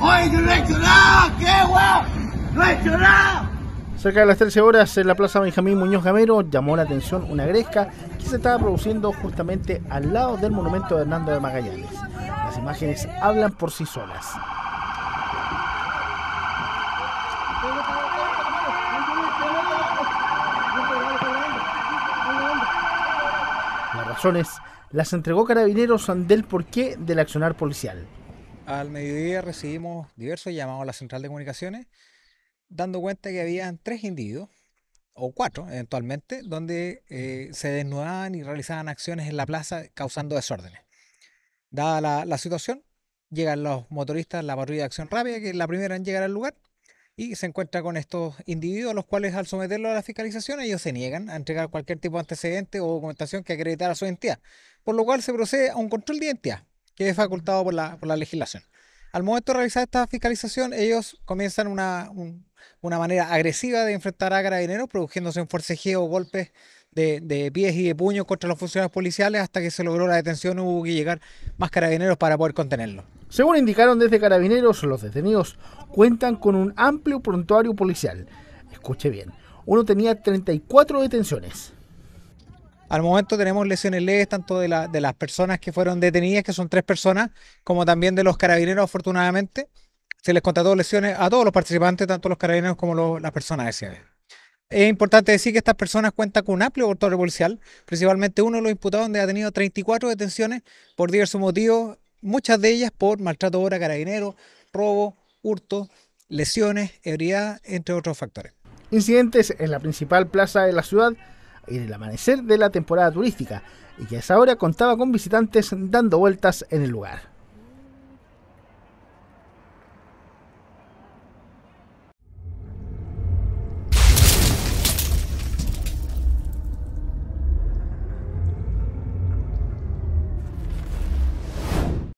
no he hecho ¡No he Cerca de las 13 horas en la Plaza Benjamín Muñoz Gamero llamó la atención una gresca que se estaba produciendo justamente al lado del monumento de Hernando de Magallanes. Las imágenes hablan por sí solas. Las razones las entregó Carabineros del porqué del accionar policial. Al mediodía recibimos diversos llamados a la central de comunicaciones, dando cuenta que habían tres individuos, o cuatro eventualmente, donde eh, se desnudaban y realizaban acciones en la plaza causando desórdenes. Dada la, situación, llegan los motoristas, la patrulla de acción rápida, que es la primera en llegar al lugar, y se encuentra con estos individuos, a los cuales al someterlos a la fiscalización, ellos se niegan a entregar cualquier tipo de antecedente o documentación que a su identidad, por lo cual se procede a un control de identidad que es facultado por la, legislación. Al momento de realizar esta fiscalización, ellos comienzan una, manera agresiva de enfrentar a carabineros, produciéndose un forcejeo, golpes de, de, pies y de puños contra los funcionarios policiales hasta que se logró la detención hubo que llegar más carabineros para poder contenerlo. Según indicaron desde carabineros, los detenidos cuentan con un amplio prontuario policial. Escuche bien, uno tenía 34 detenciones. Al momento tenemos lesiones leves tanto de, las personas que fueron detenidas, que son tres personas, como también de los carabineros, afortunadamente. Se les contrató lesiones a todos los participantes, tanto los carabineros como las personas de Es importante decir que estas personas cuentan con un amplio repertorio policial, principalmente uno de los imputados donde ha tenido 34 detenciones por diversos motivos, muchas de ellas por maltrato obra carabinero, robo, hurto, lesiones, ebriedad, entre otros factores. Incidentes en la principal plaza de la ciudad en el amanecer de la temporada turística y que a esa hora contaba con visitantes dando vueltas en el lugar.